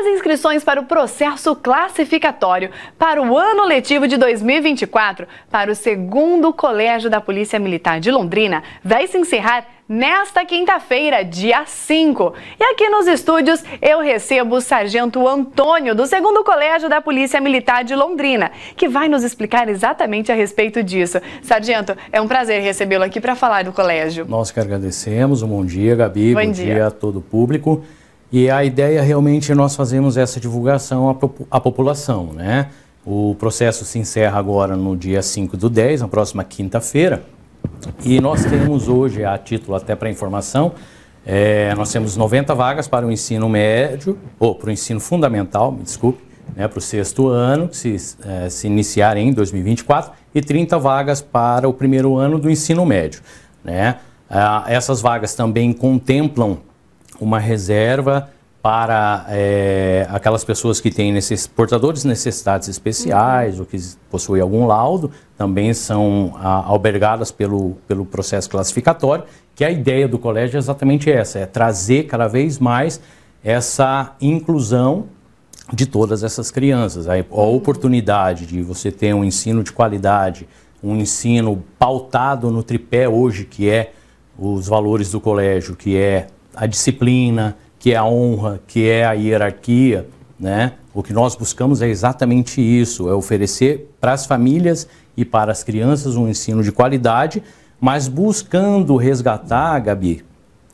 As inscrições para o processo classificatório para o ano letivo de 2024 para o segundo Colégio da Polícia Militar de Londrina vai se encerrar nesta quinta-feira, dia 5. E aqui nos estúdios eu recebo o Sargento Antônio, do 2 Colégio da Polícia Militar de Londrina, que vai nos explicar exatamente a respeito disso. Sargento, é um prazer recebê-lo aqui para falar do colégio. Nós que agradecemos. Um bom dia, Gabi. Bom, bom dia. dia a todo o público. E a ideia realmente é nós fazemos essa divulgação à, à população, né? O processo se encerra agora no dia 5 do 10, na próxima quinta-feira. E nós temos hoje, a título até para informação, é, nós temos 90 vagas para o ensino médio, ou para o ensino fundamental, me desculpe, né, para o sexto ano, que se, é, se iniciar em 2024, e 30 vagas para o primeiro ano do ensino médio. Né? Ah, essas vagas também contemplam uma reserva para é, aquelas pessoas que têm portadores de necessidades especiais uhum. ou que possuem algum laudo, também são a, ah, albergadas pelo, pelo processo classificatório, que a ideia do colégio é exatamente essa, é trazer cada vez mais essa inclusão de todas essas crianças, a, a oportunidade de você ter um ensino de qualidade, um ensino pautado no tripé hoje, que é os valores do colégio, que é a disciplina, que é a honra, que é a hierarquia, né? O que nós buscamos é exatamente isso, é oferecer para as famílias e para as crianças um ensino de qualidade, mas buscando resgatar, Gabi,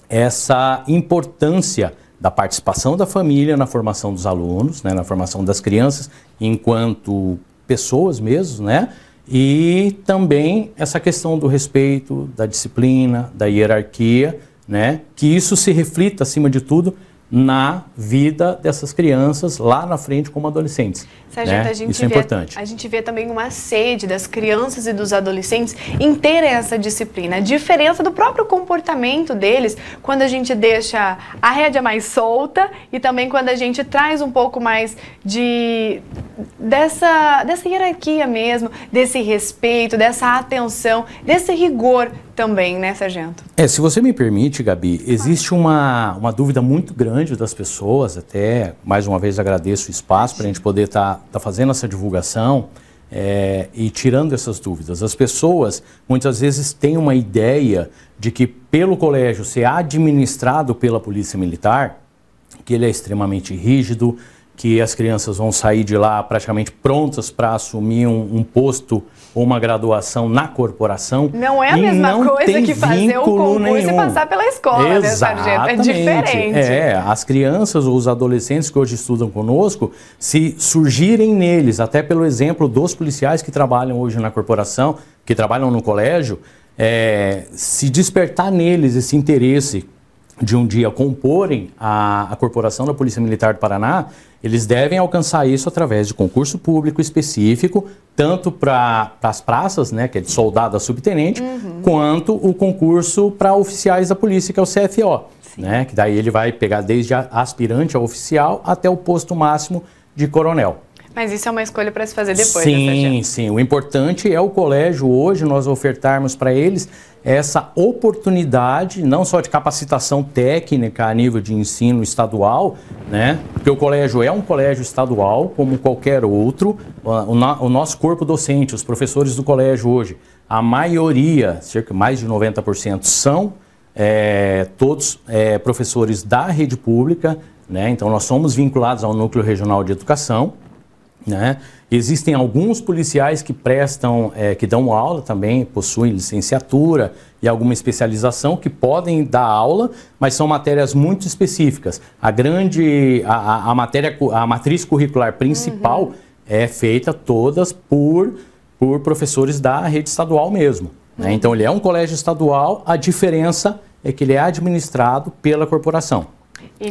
essa importância da participação da família na formação dos alunos, né, na formação das crianças, enquanto pessoas mesmo, né? E também essa questão do respeito, da disciplina, da hierarquia, né? Que isso se reflita, acima de tudo, na vida dessas crianças lá na frente como adolescentes. Sargento, né? a gente Isso é vê, importante. A gente vê também uma sede das crianças e dos adolescentes em ter essa disciplina. A diferença do próprio comportamento deles quando a gente deixa a rédea mais solta e também quando a gente traz um pouco mais de dessa, dessa hierarquia mesmo, desse respeito, dessa atenção, desse rigor também, né, Sargento? É, se você me permite, Gabi, existe uma, uma dúvida muito grande das pessoas, até mais uma vez agradeço o espaço para a gente poder estar tá, tá fazendo essa divulgação é, e tirando essas dúvidas. As pessoas muitas vezes têm uma ideia de que pelo colégio ser administrado pela Polícia Militar, que ele é extremamente rígido, que as crianças vão sair de lá praticamente prontas para assumir um, um, posto ou uma graduação na corporação. Não é a mesma coisa que fazer o concurso nenhum. e passar pela escola, né, é Exatamente. né, Sargento? É diferente. É, as crianças ou os adolescentes que hoje estudam conosco, se surgirem neles, até pelo exemplo dos policiais que trabalham hoje na corporação, que trabalham no colégio, é, se despertar neles esse interesse de um dia comporem a, a corporação da Polícia Militar do Paraná, eles devem alcançar isso através de concurso público específico, tanto para as praças, né, que é de soldado a subtenente, uhum. quanto o concurso para oficiais da polícia, que é o CFO, né, que daí ele vai pegar desde aspirante a oficial até o posto máximo de coronel. Mas isso é uma escolha para se fazer depois. Né, sim, sim. O importante é o colégio hoje nós ofertarmos para eles essa oportunidade, não só de capacitação técnica a nível de ensino estadual, né? Porque o colégio é um colégio estadual, como qualquer outro. O, o nosso corpo docente, os professores do colégio hoje, a maioria, cerca mais de 90%, são é, todos é, professores da rede pública, né? Então nós somos vinculados ao núcleo regional de educação. Né? Existem alguns policiais que prestam, é, que dão aula também, possuem licenciatura e alguma especialização que podem dar aula, mas são matérias muito específicas. A grande, a, a matéria, a matriz curricular principal uhum. é feita todas por, por professores da rede estadual mesmo. Né? Uhum. Então ele é um colégio estadual, a diferença é que ele é administrado pela corporação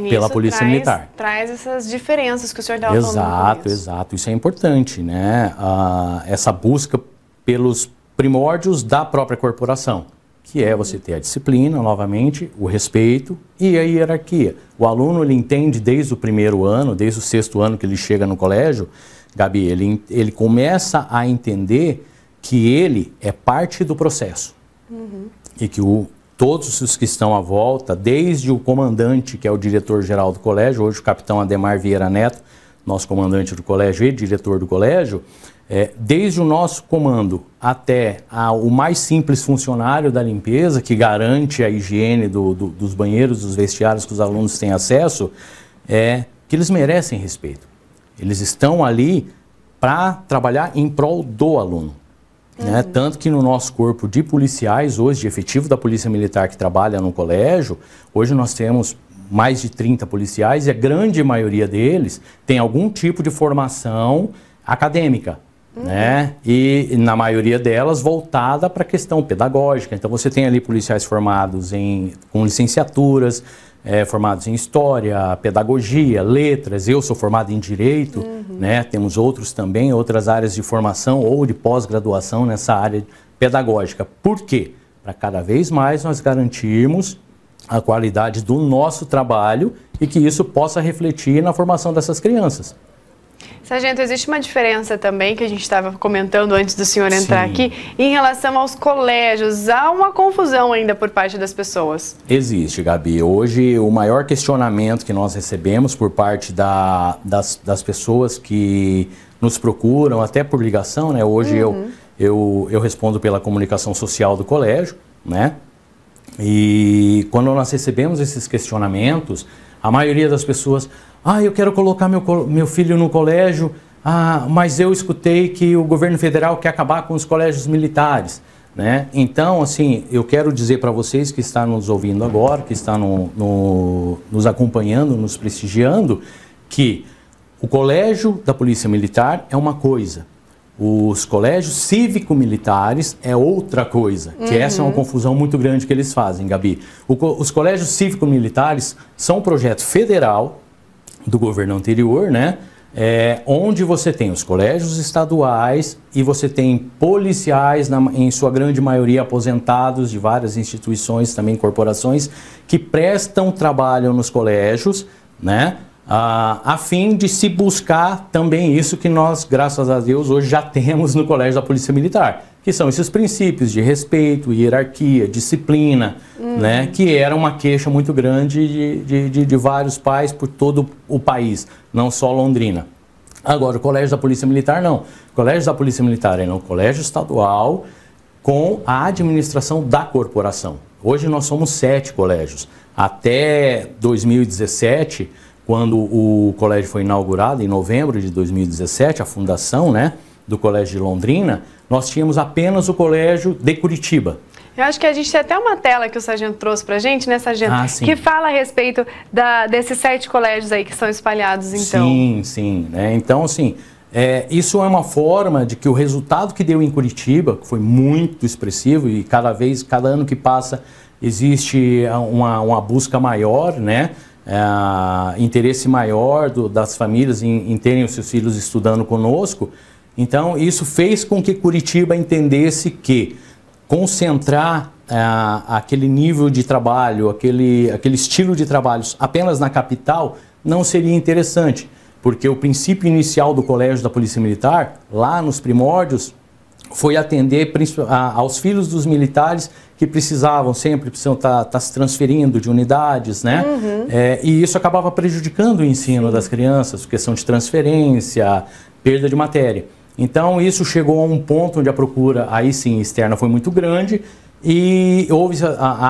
pela Polícia traz, Militar. Traz essas diferenças que o senhor estava Exato, exato. Isso é importante, né? Ah, essa busca pelos primórdios da própria corporação, que é você ter a disciplina, novamente, o respeito e a hierarquia. O aluno ele entende desde o primeiro ano, desde o sexto ano que ele chega no colégio, Gabi, ele, ele começa a entender que ele é parte do processo. Uhum. E que o todos os que estão à volta, desde o comandante, que é o diretor-geral do colégio, hoje o capitão Ademar Vieira Neto, nosso comandante do colégio e diretor do colégio, é, desde o nosso comando até a, o mais simples funcionário da limpeza, que garante a higiene do, do, dos banheiros, dos vestiários que os alunos têm acesso, é que eles merecem respeito. Eles estão ali para trabalhar em prol do aluno. Né? Tanto que no nosso corpo de policiais, hoje, de efetivo da Polícia Militar que trabalha no colégio, hoje nós temos mais de 30 policiais e a grande maioria deles tem algum tipo de formação acadêmica. Uhum. Né? E na maioria delas voltada para a questão pedagógica. Então você tem ali policiais formados em, com licenciaturas, é, formados em história, pedagogia, letras. Eu sou formado em direito. Uhum. Né? Temos outros também, outras áreas de formação ou de pós-graduação nessa área pedagógica. Por quê? Para cada vez mais nós garantirmos a qualidade do nosso trabalho e que isso possa refletir na formação dessas crianças. Sargento, existe uma diferença também que a gente estava comentando antes do senhor entrar Sim. aqui em relação aos colégios. Há uma confusão ainda por parte das pessoas. Existe, Gabi. Hoje, o maior questionamento que nós recebemos por parte da, das, das pessoas que nos procuram, até por ligação, né? Hoje uhum. eu, eu, eu respondo pela comunicação social do colégio, né? E quando nós recebemos esses questionamentos, a maioria das pessoas, ah, eu quero colocar meu, meu filho no colégio, ah, mas eu escutei que o governo federal quer acabar com os colégios militares. Né? Então, assim, eu quero dizer para vocês que estão nos ouvindo agora, que estão no, no, nos acompanhando, nos prestigiando, que o colégio da Polícia Militar é uma coisa, os colégios cívico-militares é outra coisa, que uhum. essa é uma confusão muito grande que eles fazem, Gabi. O, os colégios cívico-militares são um projeto federal do governo anterior, né? É, onde você tem os colégios estaduais e você tem policiais, na, em sua grande maioria aposentados de várias instituições, também corporações, que prestam trabalho nos colégios, né? Ah, a fim de se buscar também isso que nós, graças a Deus, hoje já temos no Colégio da Polícia Militar que são esses princípios de respeito, hierarquia, disciplina, uhum. né? que era uma queixa muito grande de, de, de, de vários pais por todo o país, não só Londrina. Agora, o Colégio da Polícia Militar não. O Colégio da Polícia Militar é um colégio estadual com a administração da corporação. Hoje nós somos sete colégios. Até 2017, quando o colégio foi inaugurado, em novembro de 2017, a fundação né, do Colégio de Londrina, nós tínhamos apenas o colégio de Curitiba. Eu acho que a gente tem até uma tela que o Sargento trouxe para a gente, né, Sargento? Ah, sim. Que fala a respeito da, desses sete colégios aí que são espalhados, então. Sim, sim. Né? Então, assim, é, isso é uma forma de que o resultado que deu em Curitiba, que foi muito expressivo e cada vez, cada ano que passa, existe uma, uma busca maior, né? É, interesse maior do, das famílias em, em terem os seus filhos estudando conosco. Então, isso fez com que Curitiba entendesse que concentrar ah, aquele nível de trabalho, aquele, aquele estilo de trabalho apenas na capital não seria interessante, porque o princípio inicial do Colégio da Polícia Militar, lá nos primórdios, foi atender aos filhos dos militares que precisavam sempre precisam estar tá, tá se transferindo de unidades, né? Uhum. É, e isso acabava prejudicando o ensino das crianças, questão de transferência, perda de matéria. Então isso chegou a um ponto onde a procura, aí sim, externa foi muito grande e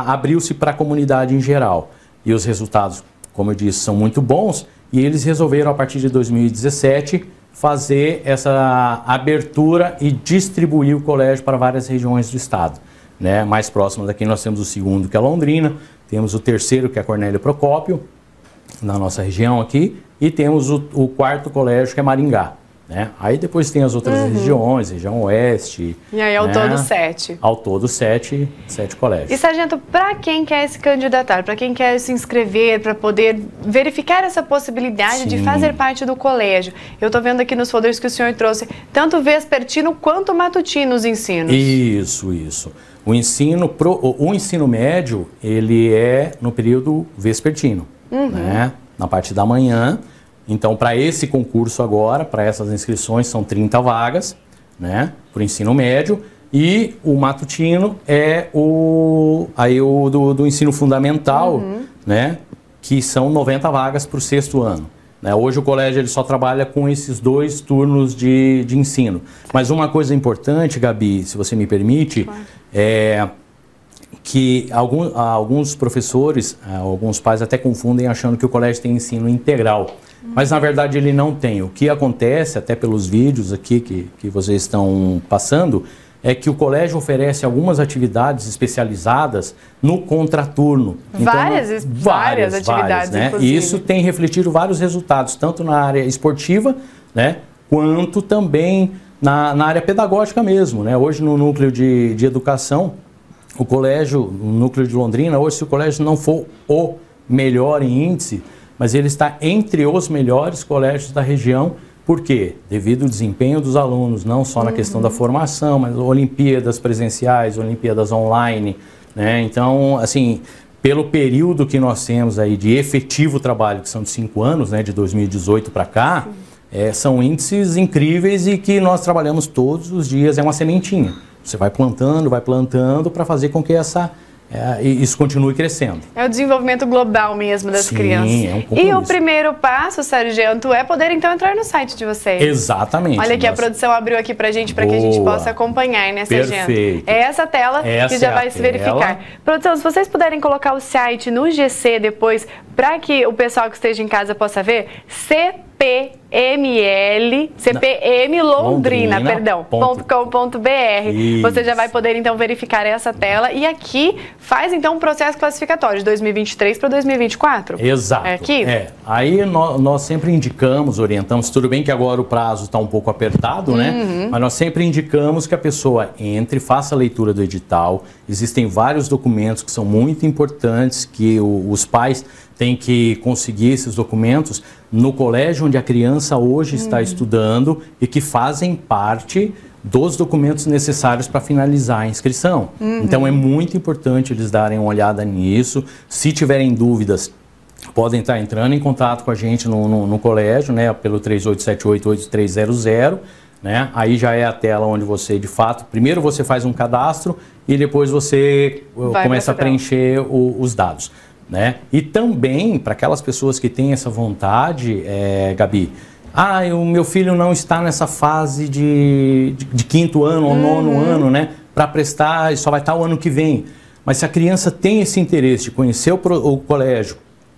abriu-se para a comunidade em geral. E os resultados, como eu disse, são muito bons e eles resolveram, a partir de 2017, fazer essa abertura e distribuir o colégio para várias regiões do estado. Né? Mais próximo daqui nós temos o segundo, que é Londrina, temos o terceiro, que é Cornélio Procópio, na nossa região aqui, e temos o, o quarto colégio, que é Maringá. Né? Aí depois tem as outras uhum. regiões, região oeste. E aí ao né? todo sete. Ao todo sete, sete colégios. E sargento, para quem quer se candidatar, para quem quer se inscrever, para poder verificar essa possibilidade Sim. de fazer parte do colégio, eu estou vendo aqui nos folders que o senhor trouxe tanto vespertino quanto matutino os ensinos. Isso, isso. O ensino, pro, o ensino médio, ele é no período vespertino, uhum. né? na parte da manhã. Então, para esse concurso agora, para essas inscrições, são 30 vagas, né, para o ensino médio. E o matutino é o, aí o do, do ensino fundamental, uhum. né, que são 90 vagas para o sexto ano. Né? Hoje o colégio ele só trabalha com esses dois turnos de, de ensino. Mas uma coisa importante, Gabi, se você me permite, claro. é que algum, alguns professores, alguns pais até confundem achando que o colégio tem ensino integral. Mas na verdade ele não tem. O que acontece, até pelos vídeos aqui que, que vocês estão passando, é que o colégio oferece algumas atividades especializadas no contraturno. Então, várias, várias, várias atividades. Várias, né? E isso tem refletido vários resultados, tanto na área esportiva, né? quanto também na, na área pedagógica mesmo. Né? Hoje, no núcleo de, de educação, o colégio, o núcleo de Londrina, hoje, se o colégio não for o melhor em índice, mas ele está entre os melhores colégios da região. Por quê? Devido ao desempenho dos alunos, não só na uhum. questão da uhum. formação, mas Olimpíadas presenciais, Olimpíadas online. Né? Então, assim, pelo período que nós temos aí de efetivo trabalho, que são de cinco anos, né, de 2018 para cá, é, são índices incríveis e que nós trabalhamos todos os dias, é uma sementinha. Você vai plantando, vai plantando para fazer com que essa é, e isso continue crescendo. É o desenvolvimento global mesmo das Sim, crianças. É um e o primeiro passo, Sargento, é poder então entrar no site de vocês. Exatamente. Olha que a produção abriu aqui pra gente, para que a gente possa acompanhar, né, Sargento? Perfeito. É essa tela essa que já é vai se verificar. Produção, se vocês puderem colocar o site no GC depois, para que o pessoal que esteja em casa possa ver, C CPML, CPM Londrina, Londrina perdão, ponto. Ponto Você já vai poder então verificar essa tela e aqui faz então um processo classificatório de 2023 para 2024. Exato. É aqui. É. Aí nós, nós, sempre indicamos, orientamos, tudo bem que agora o prazo está um pouco apertado, né? Uhum. Mas nós sempre indicamos que a pessoa entre, faça a leitura do edital. Existem vários documentos que são muito importantes que o, os pais tem que conseguir esses documentos no colégio onde a criança hoje está hum. estudando e que fazem parte dos documentos necessários para finalizar a inscrição. Uhum. Então é muito importante eles darem uma olhada nisso. Se tiverem dúvidas, podem estar entrando em contato com a gente no, no, no colégio, né, pelo 38788300. Né? Aí já é a tela onde você, de fato, primeiro você faz um cadastro e depois você uh, Vai começa a preencher o, os dados. Né? E também para aquelas pessoas que têm essa vontade, é, Gabi, ah, o meu filho não está nessa fase de, de, de quinto ano ou nono uhum. ano, né? Para prestar, só vai estar o ano que vem. Mas se a criança tem esse interesse de conhecer o, o colégio,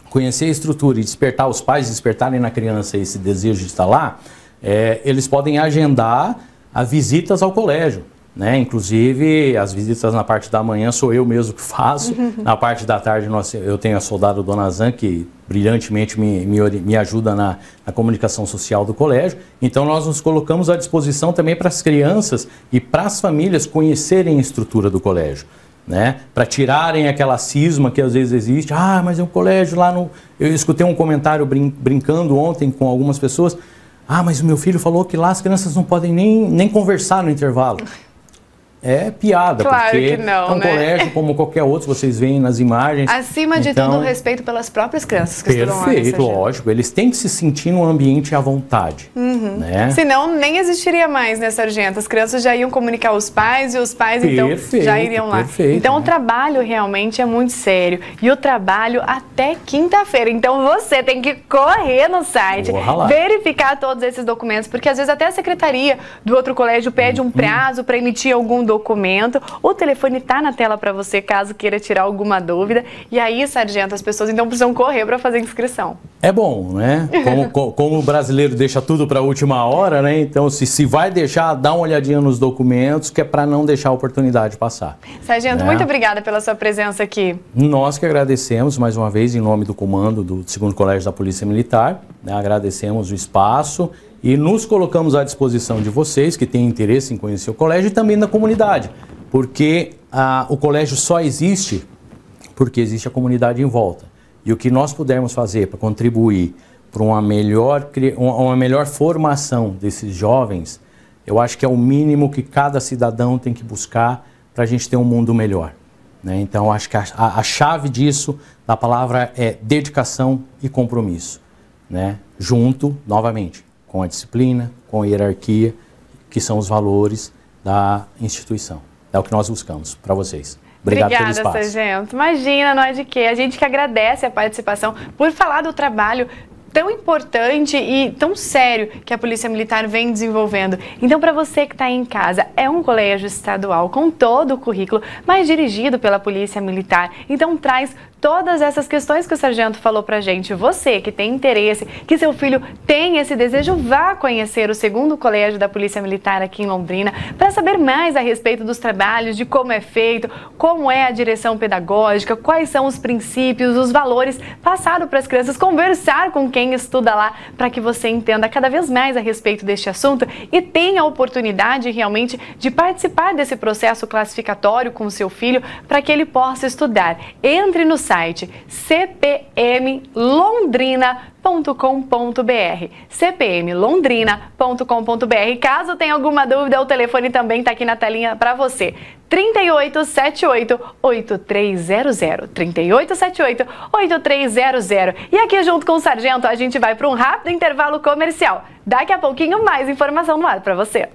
conhecer a estrutura e despertar os pais, despertarem na criança esse desejo de estar lá, é, eles podem agendar a visitas ao colégio. Né? Inclusive, as visitas na parte da manhã sou eu mesmo que faço. na parte da tarde nós, eu tenho a soldado Dona Zan, que brilhantemente me, me, me ajuda na, na, comunicação social do colégio. Então, nós nos colocamos à disposição também para as crianças e para as famílias conhecerem a estrutura do colégio. Né? Para tirarem aquela cisma que às vezes existe. Ah, mas é um colégio lá no. Eu escutei um comentário brin brincando ontem com algumas pessoas. Ah, mas o meu filho falou que lá as crianças não podem nem, nem conversar no intervalo. é piada, claro porque não, é um né? colégio como qualquer outro, vocês veem nas imagens. Acima de então, tudo, respeito pelas próprias crianças que perfeito, estudam lá. Perfeito, lógico. Eles têm que se sentir no ambiente à vontade. Uhum. Né? Senão, nem existiria mais, né, Sargento? As crianças já iam comunicar os pais e os pais, então, perfeito, então, já iriam lá. Perfeito, então, né? o trabalho realmente é muito sério. E o trabalho até quinta-feira. Então, você tem que correr no site, verificar todos esses documentos, porque às vezes até a secretaria do outro colégio pede um uhum. prazo para emitir algum documento. O telefone está na tela para você, caso queira tirar alguma dúvida. E aí, sargento, as pessoas então precisam correr para fazer a inscrição. É bom, né? Como, como o brasileiro deixa tudo para a última hora, né? Então, se, se vai deixar, dá uma olhadinha nos documentos, que é para não deixar a oportunidade passar. Sargento, né? muito obrigada pela sua presença aqui. Nós que agradecemos, mais uma vez, em nome do comando do 2 Colégio da Polícia Militar. Né? Agradecemos o espaço. E nos colocamos à disposição de vocês que têm interesse em conhecer o colégio e também da comunidade, porque ah, o colégio só existe porque existe a comunidade em volta. E o que nós pudermos fazer para contribuir para uma melhor, uma melhor formação desses jovens, eu acho que é o mínimo que cada cidadão tem que buscar para a gente ter um mundo melhor. Né? Então, acho que a, a, a, chave disso, da palavra, é dedicação e compromisso. Né? Junto, novamente, com a disciplina, com a hierarquia, que são os valores da instituição. É o que nós buscamos para vocês. Obrigado Obrigada, pelo espaço. Sargento. Imagina, não é de quê. A gente que agradece a participação por falar do trabalho tão importante e tão sério que a Polícia Militar vem desenvolvendo. Então, para você que está em casa, é um colégio estadual com todo o currículo, mas dirigido pela Polícia Militar. Então, traz todas essas questões que o sargento falou pra gente. Você que tem interesse, que seu filho tem esse desejo, vá conhecer o segundo colégio da Polícia Militar aqui em Londrina para saber mais a respeito dos trabalhos, de como é feito, como é a direção pedagógica, quais são os princípios, os valores passados para as crianças, conversar com quem estuda lá para que você entenda cada vez mais a respeito deste assunto e tenha a oportunidade realmente de participar desse processo classificatório com o seu filho para que ele possa estudar. Entre no site cpmlondrina.com.br. cpmlondrina.com.br. Caso tenha alguma dúvida, o telefone também está aqui na telinha para você. 3878-8300. 3878-8300. E aqui, junto com o Sargento, a gente vai para um rápido intervalo comercial. Daqui a pouquinho, mais informação no ar para você.